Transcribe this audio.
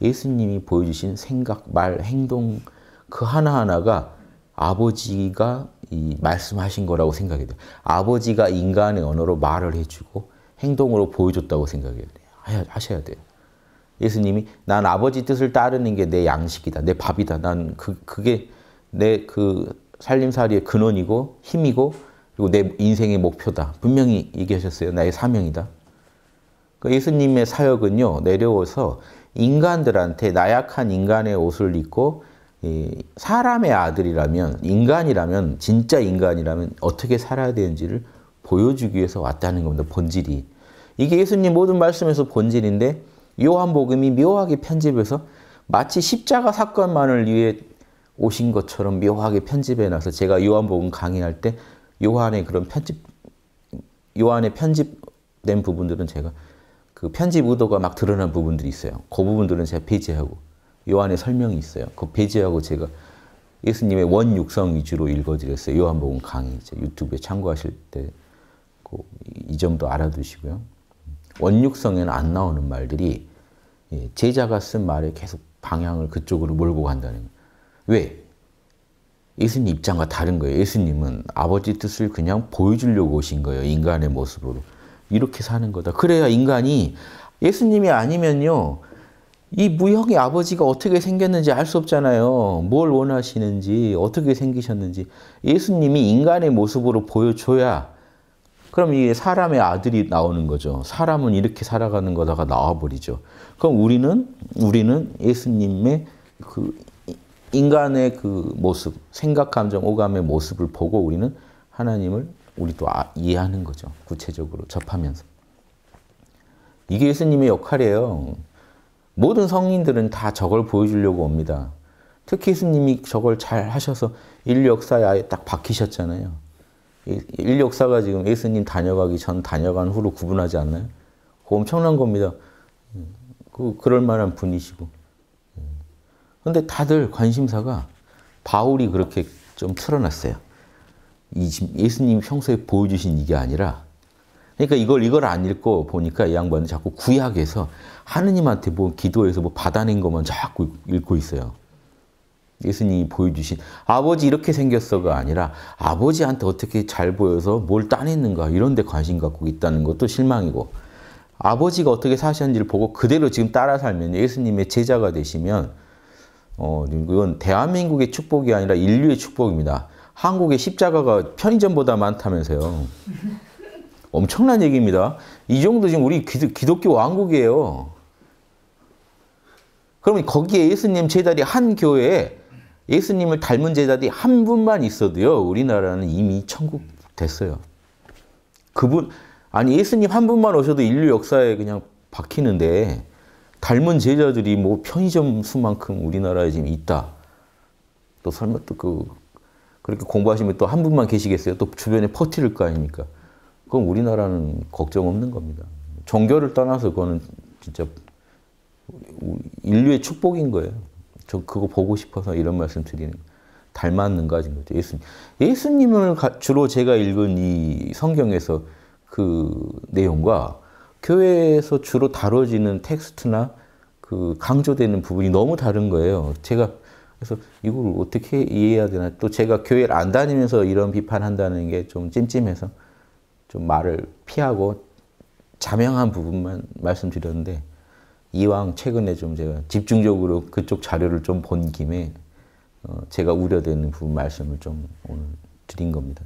예수님이 보여주신 생각, 말, 행동 그 하나하나가 아버지가 이 말씀하신 거라고 생각이 돼요. 아버지가 인간의 언어로 말을 해주고 행동으로 보여줬다고 생각이 돼요. 하셔야 돼요. 예수님이 난 아버지 뜻을 따르는 게 내 양식이다. 내 밥이다. 난 그, 그게 내 그 살림살이의 근원이고 힘이고 그리고 내 인생의 목표다. 분명히 얘기하셨어요. 나의 사명이다. 그 예수님의 사역은요, 내려와서 인간들한테 나약한 인간의 옷을 입고 사람의 아들이라면, 인간이라면, 진짜 인간이라면 어떻게 살아야 되는지를 보여주기 위해서 왔다는 겁니다. 본질이. 이게 예수님 모든 말씀에서 본질인데 요한복음이 묘하게 편집해서 마치 십자가 사건만을 위해 오신 것처럼 묘하게 편집해놔서 제가 요한복음 강의할 때 요한의 그런 편집, 요한의 편집된 부분들은 제가 그 편집 의도가 막 드러난 부분들이 있어요. 그 부분들은 제가 배제하고 요한의 설명이 있어요. 그 배제하고 제가 예수님의 원육성 위주로 읽어드렸어요. 요한복음 강의죠. 유튜브에 참고하실 때이 그 점도 알아두시고요. 원육성에는 안 나오는 말들이 예, 제자가 쓴 말에 계속 방향을 그쪽으로 몰고 간다는 거예요. 왜? 예수님 입장과 다른 거예요. 예수님은 아버지 뜻을 그냥 보여주려고 오신 거예요. 인간의 모습으로. 이렇게 사는 거다. 그래야 인간이 예수님이 아니면요. 이 무형의 아버지가 어떻게 생겼는지 알 수 없잖아요. 뭘 원하시는지, 어떻게 생기셨는지. 예수님이 인간의 모습으로 보여줘야 그럼 이게 사람의 아들이 나오는 거죠. 사람은 이렇게 살아가는 거다가 나와버리죠. 그럼 우리는, 우리는 예수님의 그 인간의 그 모습, 생각, 감정, 오감의 모습을 보고 우리는 하나님을 우리도 아, 이해하는 거죠. 구체적으로 접하면서. 이게 예수님의 역할이에요. 모든 성인들은 다 저걸 보여주려고 옵니다. 특히 예수님이 저걸 잘 하셔서 인류 역사에 아예 딱 박히셨잖아요. 인류 역사가 지금 예수님 다녀가기 전, 다녀간 후로 구분하지 않나요? 그 엄청난 겁니다. 그, 그럴 만한 분이시고. 근데 다들 관심사가 바울이 그렇게 좀 틀어놨어요. 예수님 평소에 보여주신 이게 아니라 그러니까 이걸 이걸 안 읽고 보니까 이 양반은 자꾸 구약에서 하느님한테 뭐 기도해서 뭐 받아낸 것만 자꾸 읽고 있어요. 예수님이 보여주신 아버지 이렇게 생겼어가 아니라 아버지한테 어떻게 잘 보여서 뭘 따냈는가 이런 데 관심 갖고 있다는 것도 실망이고 아버지가 어떻게 사셨는지를 보고 그대로 지금 따라 살면 예수님의 제자가 되시면 어 이건 대한민국의 축복이 아니라 인류의 축복입니다. 한국의 십자가가 편의점보다 많다면서요. 엄청난 얘기입니다. 이 정도 지금 우리 기독, 교 왕국이에요. 그러면 거기에 예수님 제자리 한 교회에 예수님을 닮은 제자리 한 분만 있어도요. 우리나라는 이미 천국 됐어요. 그분 아니 예수님 한 분만 오셔도 인류 역사에 그냥 박히는데 닮은 제자들이 뭐 편의점 수만큼 우리나라에 지금 있다. 또 설마 또그 그렇게 공부하시면 또 한 분만 계시겠어요? 또 주변에 퍼뜨릴 거 아닙니까? 그건 우리나라는 걱정 없는 겁니다. 종교를 떠나서 그거는 진짜 인류의 축복인 거예요. 저 그거 보고 싶어서 이런 말씀 드리는 닮았는가 진 거죠. 예수님. 예수님을 주로 제가 읽은 이 성경에서 그 내용과 교회에서 주로 다뤄지는 텍스트나 그 강조되는 부분이 너무 다른 거예요. 제가 그래서 이걸 어떻게 이해해야 되나. 또 제가 교회를 안 다니면서 이런 비판한다는 게 좀 찜찜해서 좀 말을 피하고 자명한 부분만 말씀드렸는데 이왕 최근에 좀 제가 집중적으로 그쪽 자료를 좀 본 김에 어 제가 우려되는 부분 말씀을 좀 오늘 드린 겁니다.